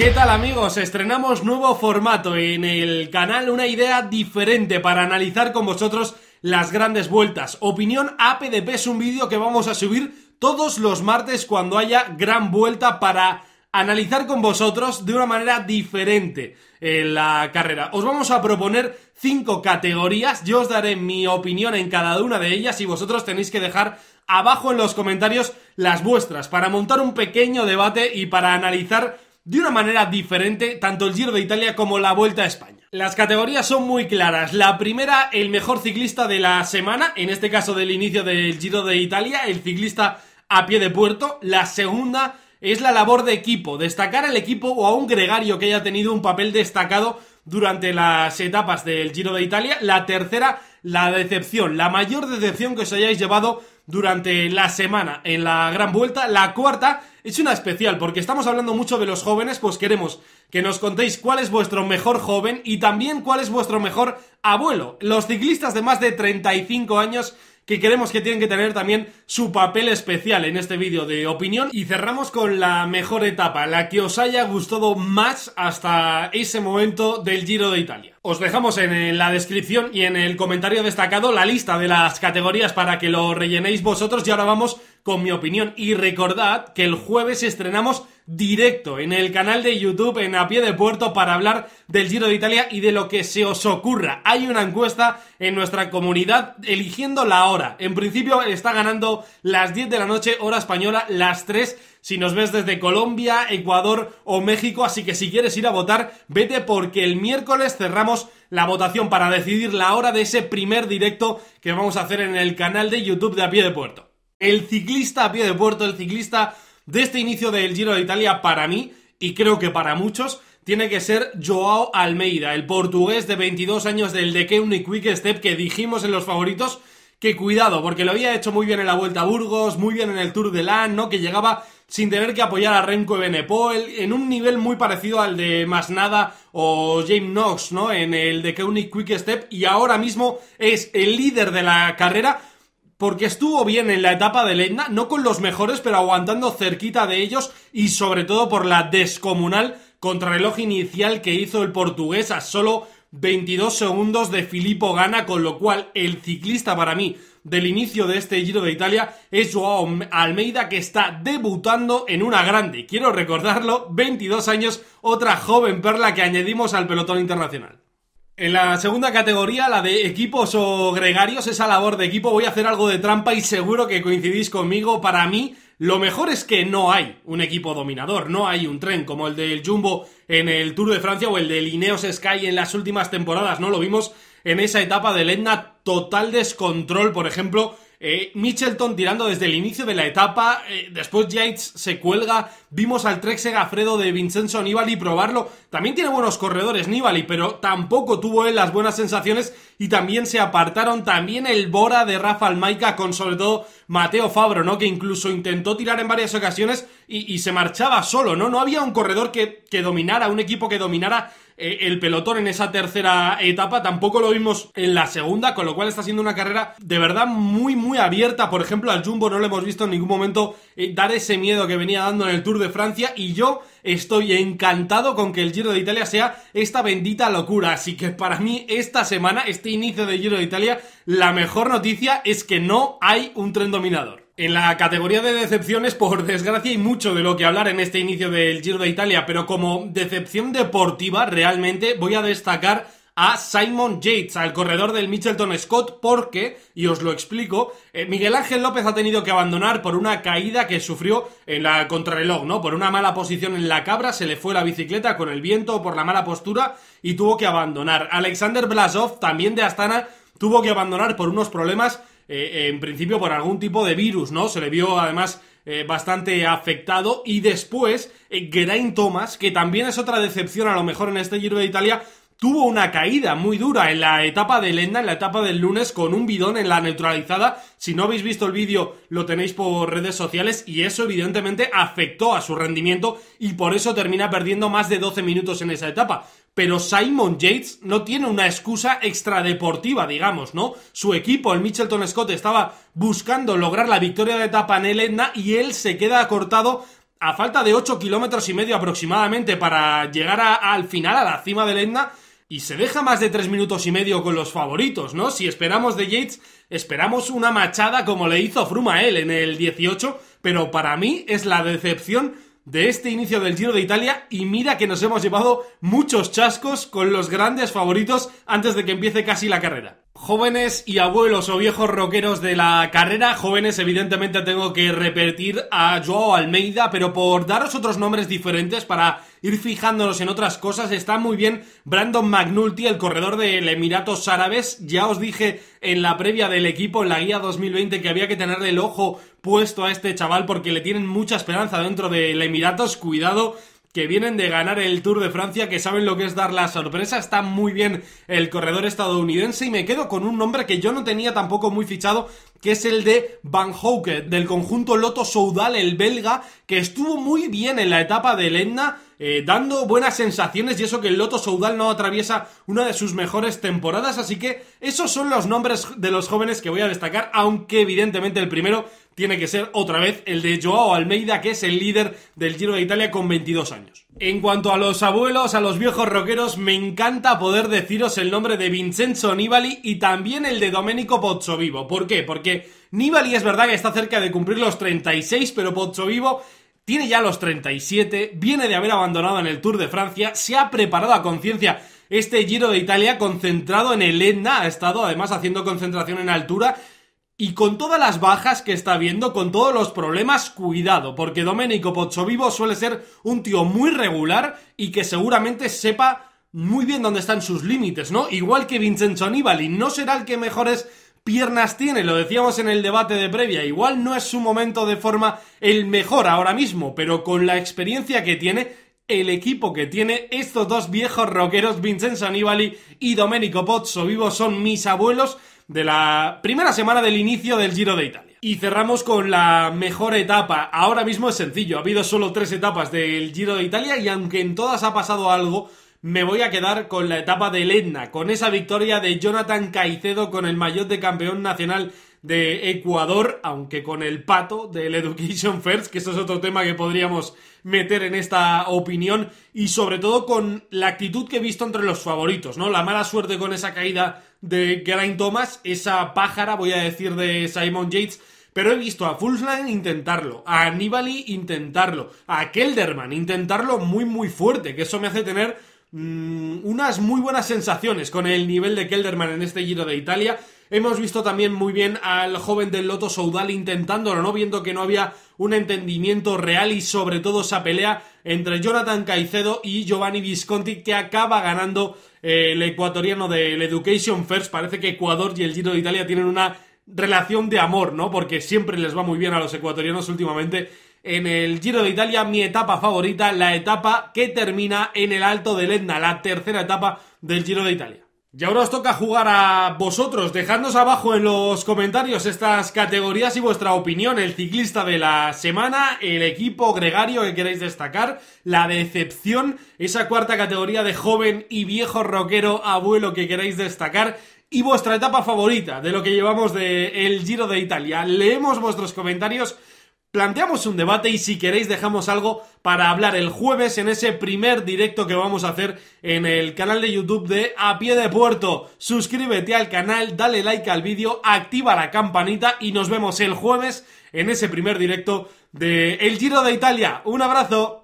¿Qué tal amigos? Estrenamos nuevo formato en el canal, una idea diferente para analizar con vosotros las grandes vueltas. Opinión APDP es un vídeo que vamos a subir todos los martes cuando haya gran vuelta para analizar con vosotros de una manera diferente eh, la carrera. Os vamos a proponer cinco categorías, yo os daré mi opinión en cada una de ellas y vosotros tenéis que dejar abajo en los comentarios las vuestras para montar un pequeño debate y para analizar de una manera diferente tanto el Giro de Italia como la Vuelta a España. Las categorías son muy claras. La primera, el mejor ciclista de la semana, en este caso del inicio del Giro de Italia, el ciclista a pie de puerto. La segunda es la labor de equipo, destacar al equipo o a un gregario que haya tenido un papel destacado durante las etapas del Giro de Italia. La tercera, la decepción, la mayor decepción que os hayáis llevado durante la semana en la gran vuelta. La cuarta es una especial porque estamos hablando mucho de los jóvenes, pues queremos que nos contéis cuál es vuestro mejor joven y también cuál es vuestro mejor abuelo. Los ciclistas de más de 35 años que creemos que tienen que tener también su papel especial en este vídeo de opinión. Y cerramos con la mejor etapa, la que os haya gustado más hasta ese momento del Giro de Italia. Os dejamos en la descripción y en el comentario destacado la lista de las categorías para que lo rellenéis vosotros y ahora vamos con mi opinión. Y recordad que el jueves estrenamos directo en el canal de YouTube en A Pie de Puerto para hablar del Giro de Italia y de lo que se os ocurra. Hay una encuesta en nuestra comunidad eligiendo la hora. En principio está ganando las 10 de la noche, hora española, las 3 si nos ves desde Colombia, Ecuador o México, así que si quieres ir a votar, vete porque el miércoles cerramos la votación para decidir la hora de ese primer directo que vamos a hacer en el canal de YouTube de A Pie de Puerto el ciclista a pie de puerto, el ciclista de este inicio del Giro de Italia para mí y creo que para muchos tiene que ser Joao Almeida, el portugués de 22 años del De Quick Step que dijimos en los favoritos que cuidado, porque lo había hecho muy bien en la Vuelta a Burgos, muy bien en el Tour de Lan, ¿no? Que llegaba sin tener que apoyar a Renko Evenepoel, en un nivel muy parecido al de Masnada o James Knox, ¿no? En el de Quick Step, y ahora mismo es el líder de la carrera porque estuvo bien en la etapa de lena no con los mejores, pero aguantando cerquita de ellos y sobre todo por la descomunal contrarreloj inicial que hizo el portugués a solo 22 segundos de Filippo Gana, con lo cual el ciclista para mí del inicio de este Giro de Italia es Joao Almeida que está debutando en una grande, quiero recordarlo, 22 años, otra joven perla que añadimos al pelotón internacional. En la segunda categoría, la de equipos o gregarios, esa labor de equipo, voy a hacer algo de trampa y seguro que coincidís conmigo. Para mí, lo mejor es que no hay un equipo dominador, no hay un tren como el del Jumbo en el Tour de Francia o el de Lineos Sky en las últimas temporadas, ¿no? Lo vimos en esa etapa del Etna, total descontrol, por ejemplo, eh, Mitchelton tirando desde el inicio de la etapa. Eh, después Yates se cuelga. Vimos al Trek Segafredo de Vincenzo Nibali probarlo. También tiene buenos corredores Nibali, pero tampoco tuvo él las buenas sensaciones y también se apartaron también el Bora de Rafa Almaica con sobre todo Mateo Fabro, ¿no? Que incluso intentó tirar en varias ocasiones y, se marchaba solo, ¿no? No había un corredor que, que dominara, un equipo que dominara eh, el pelotón en esa tercera etapa, tampoco lo vimos en la segunda, con lo cual está siendo una carrera de verdad muy, muy abierta. Por ejemplo, al Jumbo no le hemos visto en ningún momento eh, dar ese miedo que venía dando en el Tour de Francia y yo estoy encantado con que el Giro de Italia sea esta bendita locura. Así que para mí esta semana, este inicio del Giro de Italia, la mejor noticia es que no hay un tren dominador. En la categoría de decepciones, por desgracia, hay mucho de lo que hablar en este inicio del Giro de Italia, pero como decepción deportiva, realmente voy a destacar a Simon Yates, al corredor del Mitchelton Scott, porque, y os lo explico, eh, Miguel Ángel López ha tenido que abandonar por una caída que sufrió en la contrarreloj, ¿no? Por una mala posición en la cabra, se le fue la bicicleta con el viento o por la mala postura y tuvo que abandonar. Alexander Blasov, también de Astana, tuvo que abandonar por unos problemas, eh, en principio por algún tipo de virus, ¿no? Se le vio además eh, bastante afectado. Y después, Gedain Thomas, que también es otra decepción a lo mejor en este Giro de Italia, tuvo una caída muy dura en la etapa de Lenda, en la etapa del lunes, con un bidón en la neutralizada. Si no habéis visto el vídeo, lo tenéis por redes sociales y eso evidentemente afectó a su rendimiento y por eso termina perdiendo más de 12 minutos en esa etapa pero Simon Yates no tiene una excusa extradeportiva, digamos, ¿no? Su equipo, el Mitchelton Scott, estaba buscando lograr la victoria de etapa en el Etna y él se queda cortado a falta de 8 kilómetros y medio aproximadamente para llegar al final, a la cima del Etna, y se deja más de tres minutos y medio con los favoritos, ¿no? Si esperamos de Yates, esperamos una machada como le hizo Fruma a él en el 18, pero para mí es la decepción de este inicio del Giro de Italia y mira que nos hemos llevado muchos chascos con los grandes favoritos antes de que empiece casi la carrera. Jóvenes y abuelos o viejos roqueros de la carrera, jóvenes evidentemente tengo que repetir a Joao Almeida, pero por daros otros nombres diferentes para ir fijándonos en otras cosas, está muy bien Brandon McNulty, el corredor del Emiratos Árabes, ya os dije en la previa del equipo, en la guía 2020, que había que tenerle el ojo puesto a este chaval porque le tienen mucha esperanza dentro del Emiratos, cuidado que vienen de ganar el Tour de Francia, que saben lo que es dar la sorpresa. Está muy bien el corredor estadounidense y me quedo con un nombre que yo no tenía tampoco muy fichado, que es el de Van Houke, del conjunto Lotto Soudal, el belga, que estuvo muy bien en la etapa del Etna. Eh, dando buenas sensaciones y eso que el Loto Soudal no atraviesa una de sus mejores temporadas, así que esos son los nombres de los jóvenes que voy a destacar, aunque evidentemente el primero tiene que ser otra vez el de Joao Almeida, que es el líder del Giro de Italia con 22 años. En cuanto a los abuelos, a los viejos roqueros, me encanta poder deciros el nombre de Vincenzo Nibali y también el de Domenico Pozzovivo. ¿Por qué? Porque Nibali es verdad que está cerca de cumplir los 36, pero Pozzovivo tiene ya los 37, viene de haber abandonado en el Tour de Francia, se ha preparado a conciencia este Giro de Italia concentrado en el ha estado además haciendo concentración en altura y con todas las bajas que está viendo, con todos los problemas, cuidado, porque Domenico Vivo suele ser un tío muy regular y que seguramente sepa muy bien dónde están sus límites, ¿no? Igual que Vincenzo Nibali, no será el que mejores piernas tiene, lo decíamos en el debate de previa, igual no es su momento de forma el mejor ahora mismo, pero con la experiencia que tiene, el equipo que tiene estos dos viejos rockeros, Vincenzo Nibali y Domenico Pozzo Vivo, son mis abuelos de la primera semana del inicio del Giro de Italia. Y cerramos con la mejor etapa. Ahora mismo es sencillo, ha habido solo tres etapas del Giro de Italia y aunque en todas ha pasado algo, me voy a quedar con la etapa del Etna, con esa victoria de Jonathan Caicedo con el maillot de campeón nacional de Ecuador, aunque con el pato del Education First, que eso es otro tema que podríamos meter en esta opinión, y sobre todo con la actitud que he visto entre los favoritos, ¿no? La mala suerte con esa caída de Geraint Thomas, esa pájara, voy a decir, de Simon Yates. Pero he visto a Fulsland intentarlo, a Nibali intentarlo, a Kelderman intentarlo muy muy fuerte, que eso me hace tener mm, unas muy buenas sensaciones con el nivel de Kelderman en este Giro de Italia. Hemos visto también muy bien al joven del Loto Soudal intentándolo, ¿no? Viendo que no había un entendimiento real y sobre todo esa pelea entre Jonathan Caicedo y Giovanni Visconti que acaba ganando eh, el ecuatoriano del Education First. Parece que Ecuador y el Giro de Italia tienen una relación de amor, ¿no? Porque siempre les va muy bien a los ecuatorianos últimamente en el Giro de Italia, mi etapa favorita, la etapa que termina en el Alto del Etna, la tercera etapa del Giro de Italia. Y ahora os toca jugar a vosotros. Dejadnos abajo en los comentarios estas categorías y vuestra opinión. El ciclista de la semana, el equipo gregario que queréis destacar, la decepción, esa cuarta categoría de joven y viejo roquero abuelo que queréis destacar y vuestra etapa favorita de lo que llevamos del el Giro de Italia. Leemos vuestros comentarios planteamos un debate y si queréis dejamos algo para hablar el jueves en ese primer directo que vamos a hacer en el canal de YouTube de A Pie de Puerto. Suscríbete al canal, dale like al vídeo, activa la campanita y nos vemos el jueves en ese primer directo de El Giro de Italia. Un abrazo.